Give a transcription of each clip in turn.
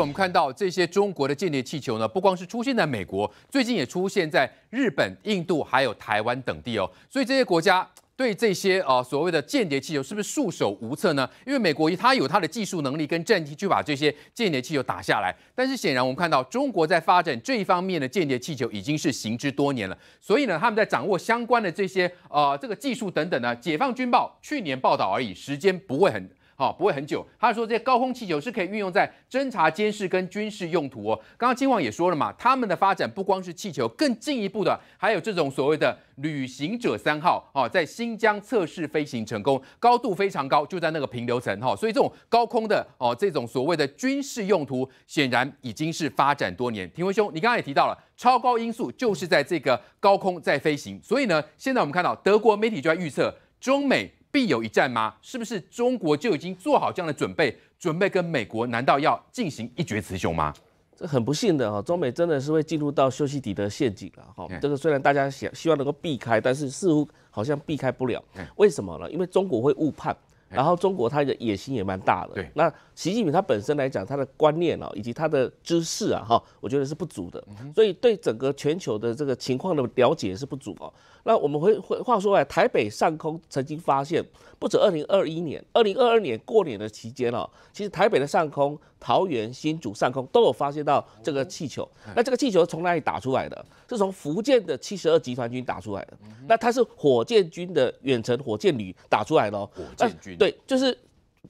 我们看到这些中国的间谍气球呢，不光是出现在美国，最近也出现在日本、印度还有台湾等地哦。所以这些国家对这些呃所谓的间谍气球是不是束手无策呢？因为美国它有它的技术能力跟战机，去把这些间谍气球打下来。但是显然我们看到中国在发展这一方面的间谍气球已经是行之多年了。所以呢，他们在掌握相关的这些呃这个技术等等呢，《解放军报》去年报道而已，时间不会很。好，不会很久。他说，这些高空气球是可以运用在侦查、监视跟军事用途哦。刚刚金网也说了嘛，他们的发展不光是气球，更进一步的还有这种所谓的旅行者三号啊，在新疆测试飞行成功，高度非常高，就在那个平流层哈。所以这种高空的哦，这种所谓的军事用途，显然已经是发展多年。廷文兄，你刚刚也提到了超高音速就是在这个高空在飞行，所以呢，现在我们看到德国媒体就在预测中美。必有一战吗？是不是中国就已经做好这样的准备，准备跟美国难道要进行一决雌雄吗？这很不幸的哈，中美真的是会进入到休息底的陷阱了哈。这个虽然大家想希望能够避开，但是似乎好像避开不了。为什么呢？因为中国会误判。然后中国它的野心也蛮大的，对。那习近平他本身来讲，他的观念哦，以及他的知识啊，哈，我觉得是不足的。所以对整个全球的这个情况的了解是不足哦。那我们回回话说来，台北上空曾经发现不止二零二一年、二零二二年过年的期间哦，其实台北的上空、桃园、新竹上空都有发现到这个气球。那这个气球从哪里打出来的？是从福建的七十二集团军打出来的。那它是火箭军的远程火箭旅打出来的哦，火箭军。对，就是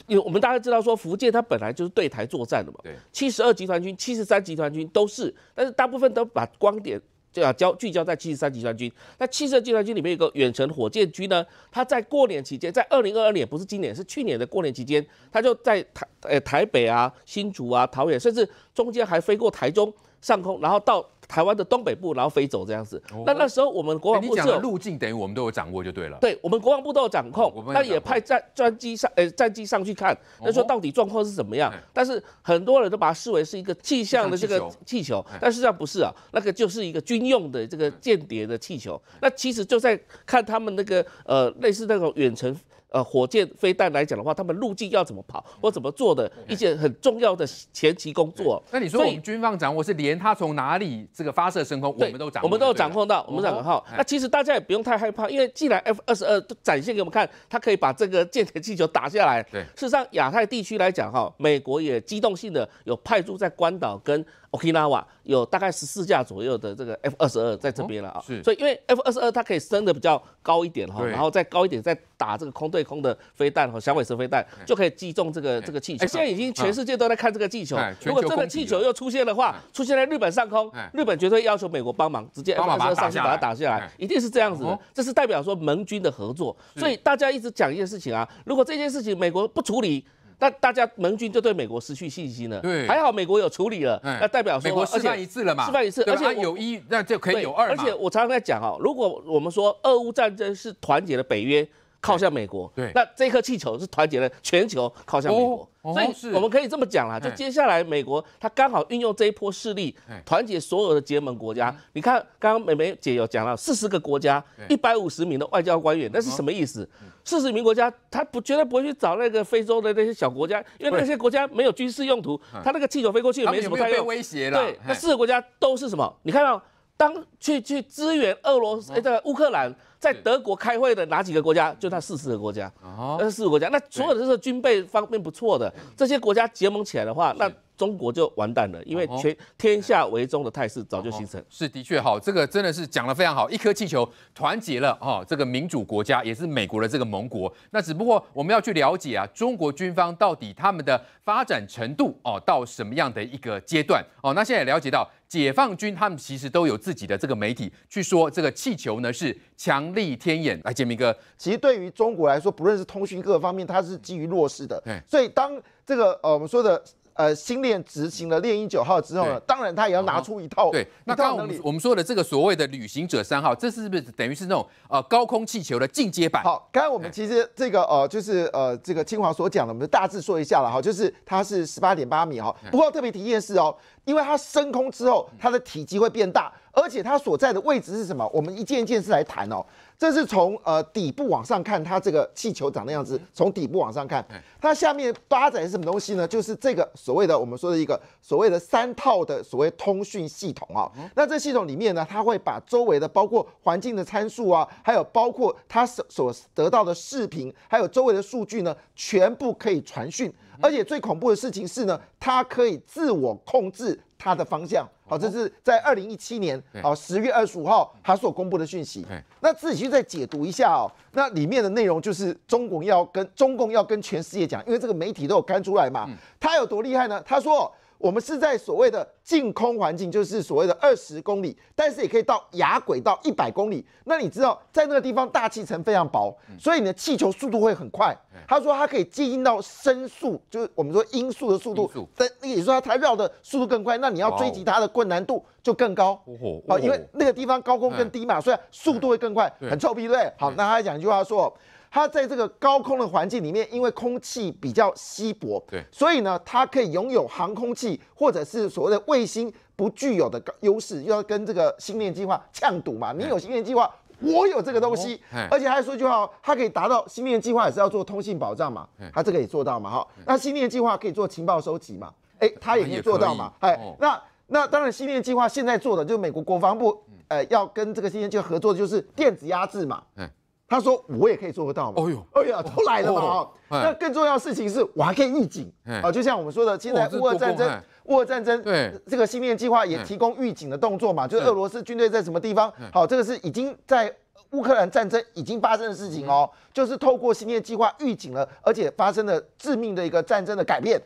有我们大家知道说，福建它本来就是对台作战的嘛。对，七十二集团军、七十三集团军都是，但是大部分都把光点要焦聚焦在七十三集团军。那七十三集团军里面有个远程火箭军呢，它在过年期间，在二零二二年不是今年，是去年的过年期间，它就在台呃台北啊、新竹啊、桃园，甚至中间还飞过台中上空，然后到。台湾的东北部，然后飞走这样子。那那时候我们国防部的路径等于我们都有掌握就对了。对我们国防部都有掌控，那也派战专机上，呃，战机上去看，那说到底状况是怎么样。但是很多人都把它视为是一个气象的这个气球，但事实上不是啊，那个就是一个军用的这个间谍的气球。那其实就在看他们那个呃类似那种远程。呃，火箭飞弹来讲的话，他们路径要怎么跑，或怎么做的一些很重要的前期工作。那你说，所以军方掌握是连他从哪里这个发射升空，我们都掌握，我们都有掌控到。我们掌控到。那其实大家也不用太害怕，因为既然 F 二十二展现给我们看，他可以把这个舰艇气球打下来。对，事实上亚太地区来讲，哈，美国也机动性的有派驻在关岛跟。okinawa 有大概十四架左右的这个 F 二十二在这边了啊，所以因为 F 二十二它可以升的比较高一点哈，然后再高一点再打这个空对空的飞弹和响尾蛇飞弹就可以击中这个这个气球。现在已经全世界都在看这个气球，如果这个气球又出现的话，出现在日本上空，日本绝对要求美国帮忙，直接 F 二十二上去把它打下来，一定是这样子，的。这是代表说盟军的合作。所以大家一直讲一件事情啊，如果这件事情美国不处理。那大家盟军就对美国失去信心了。对，还好美国有处理了，那代表说美国示范一次了嘛，示范一次，而且有一那就可以有二。而且我常常在讲哦，如果我们说俄乌战争是团结了北约。靠向美国，那这颗气球是团结了全球靠向美国，所以我们可以这么讲啦，就接下来美国他刚好运用这一波势力，团结所有的结盟国家。你看，刚刚美美姐有讲到四十个国家，一百五十名的外交官员，那是什么意思？四十名国家，他不绝对不会去找那个非洲的那些小国家，因为那些国家没有军事用途，他那个气球飞过去没什么。太大威胁了。对，那四个国家都是什么？你看到当去去支援俄罗斯，对乌克兰。在德国开会的哪几个国家？就那四十个国家，那是十五国家。那所有的这个军备方面不错的这些国家结盟起来的话，那。中国就完蛋了，因为全天下为中的态势早就形成，是的确哈，这个真的是讲的非常好。一颗气球团结了哈，这个民主国家也是美国的这个盟国。那只不过我们要去了解啊，中国军方到底他们的发展程度哦，到什么样的一个阶段哦？那现在了解到解放军他们其实都有自己的这个媒体去说这个气球呢是强力天眼。来，杰明哥，其实对于中国来说，不论是通讯各方面，它是基于弱势的，所以当这个呃我们说的。呃，新链执行了猎鹰九号之后呢，当然他也要拿出一套对，那刚刚我们我们说的这个所谓的旅行者三号，这是不是等于是那种呃高空气球的进阶版？好，刚刚我们其实这个呃就是呃这个清华所讲的，我们就大致说一下了哈，就是它是十八点八米哈，不过特别提一件事哦，因为它升空之后，它的体积会变大。而且它所在的位置是什么？我们一件一件事来谈哦。这是从呃底部往上看，它这个气球长的样子。从底部往上看，它下面搭载是什么东西呢？就是这个所谓的我们说的一个所谓的三套的所谓通讯系统啊。那这系统里面呢，它会把周围的包括环境的参数啊，还有包括它所所得到的视频，还有周围的数据呢，全部可以传讯。而且最恐怖的事情是呢，它可以自我控制。它的方向，好，这是在二零一七年，好十月二十五号，他所公布的讯息。那自己去再解读一下哦，那里面的内容就是中共要跟中共要跟全世界讲，因为这个媒体都有刊出来嘛。他有多厉害呢？他说。我们是在所谓的近空环境，就是所谓的二十公里，但是也可以到亚轨道一百公里。那你知道，在那个地方大气层非常薄，所以你的气球速度会很快。他说它可以接近到声速，就是我们说音速的速度。但也说它它绕的速度更快，那你要追击它的困难度就更高啊，因为那个地方高空更低嘛，所以速度会更快，很臭屁，对？好，那他讲一句话说。它在这个高空的环境里面，因为空气比较稀薄，对，所以呢，它可以拥有航空器或者是所谓的卫星不具有的优势。要跟这个星链计划呛赌嘛？你有星链计划，我有这个东西，而且还说一句话哦，它可以达到星链计划也是要做通信保障嘛，它这个也做到嘛哈。那星链计划可以做情报收集嘛？哎，它也可以做到嘛？哎，那那当然，星链计划现在做的就是美国国防部呃要跟这个新链就合作，就是电子压制嘛。他说我也可以做得到嘛？哎呦，哎呀，都来了嘛！那更重要的事情是我还可以预警啊，就像我们说的，现在乌俄战争，乌俄战争，对，这个西面计划也提供预警的动作嘛，就是俄罗斯军队在什么地方？好，这个是已经在乌克兰战争已经发生的事情哦，就是透过西面计划预警了，而且发生了致命的一个战争的改变。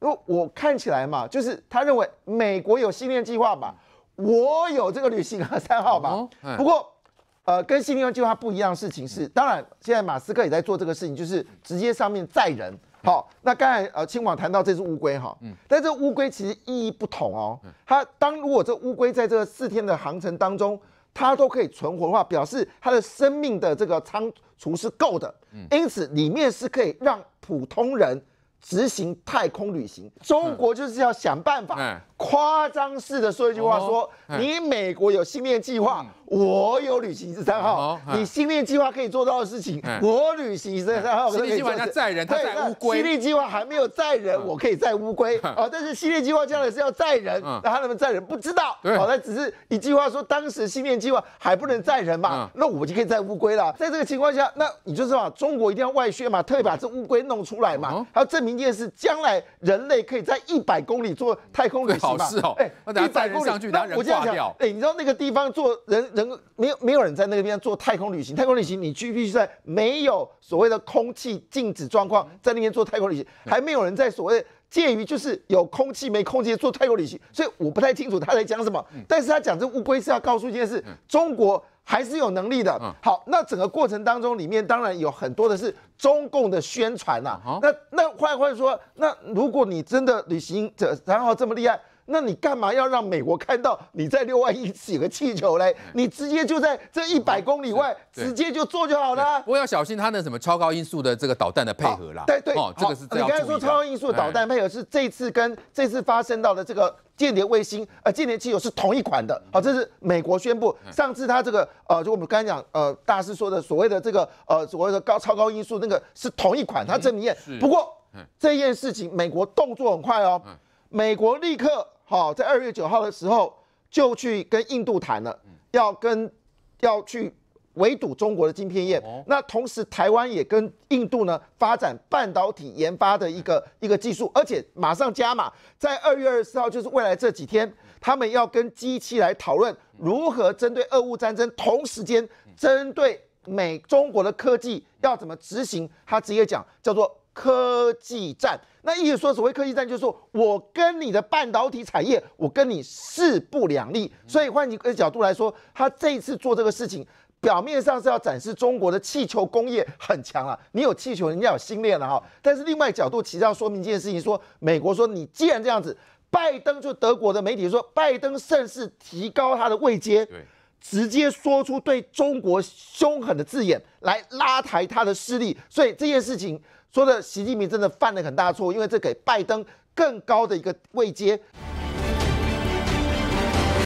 因果我看起来嘛，就是他认为美国有西面计划嘛，我有这个旅行啊三号嘛，不过。呃，跟新计划不一样的事情是，当然现在马斯克也在做这个事情，就是直接上面载人。好，那刚才呃清网谈到这只乌龟哈，嗯，但这乌龟其实意义不同哦。它当如果这乌龟在这四天的航程当中，它都可以存活的话，表示它的生命的这个仓储是够的。嗯，因此里面是可以让普通人。执行太空旅行，中国就是要想办法夸张式的说一句话：，说你美国有星链计划，我有旅行十三号，你星链计划可以做到的事情，我旅行十三号。星链计划载人，它载乌龟。星链计划还没有载人，我可以载乌龟。啊。但是星链计划将来是要载人，那他不能载人？不知道。好，那只是一句话说，当时星链计划还不能载人嘛，那我们就可以载乌龟了。在这个情况下，那你就知道，中国一定要外宣嘛，特意把这乌龟弄出来嘛，还要证明。关键是将来人类可以在一百公里做太空旅行嘛？好事哦！一百公里上去，这样讲，挂哎，你知道那个地方做人人没有没有人在那个地方做太空旅行？太空旅行你必须在没有所谓的空气静止状况，在那边做太空旅行，还没有人在所谓介于就是有空气没空气做太空旅行。所以我不太清楚他在讲什么，但是他讲这乌龟是要告诉一件事：中国。还是有能力的。好，那整个过程当中里面当然有很多的是中共的宣传啦。那那换句话说，那如果你真的履行者，然后这么厉害。那你干嘛要让美国看到你在六万一尺有个气球嘞？你直接就在这一百公里外直接就做就好了。不过要小心它的什么超高音速的这个导弹的配合啦。对对，哦，这个是你要你刚才说超高音速导弹配合是这次跟这次发生到的这个间谍卫星呃间谍气球是同一款的。好，这是美国宣布上次他这个呃，就我们刚才讲呃大师说的所谓的这个呃所谓的高超高音速那个是同一款，他证明一不过这件事情美国动作很快哦。美国立刻哈，在二月九号的时候就去跟印度谈了，要跟要去围堵中国的晶片业。那同时，台湾也跟印度呢发展半导体研发的一个一个技术，而且马上加码，在二月二十四号，就是未来这几天，他们要跟机器来讨论如何针对俄乌战争，同时间针对美中国的科技要怎么执行。他直接讲叫做。科技战，那意思说所谓科技战，就是我跟你的半导体产业，我跟你势不两立。所以换一个角度来说，他这一次做这个事情，表面上是要展示中国的气球工业很强啊，你有气球，人家有心链了哈。但是另外角度，其实要说明一件事情：，说美国说你既然这样子，拜登就德国的媒体说，拜登甚势提高他的位阶，直接说出对中国凶狠的字眼来拉抬他的势力。所以这件事情。说的习近平真的犯了很大错，因为这给拜登更高的一个位阶。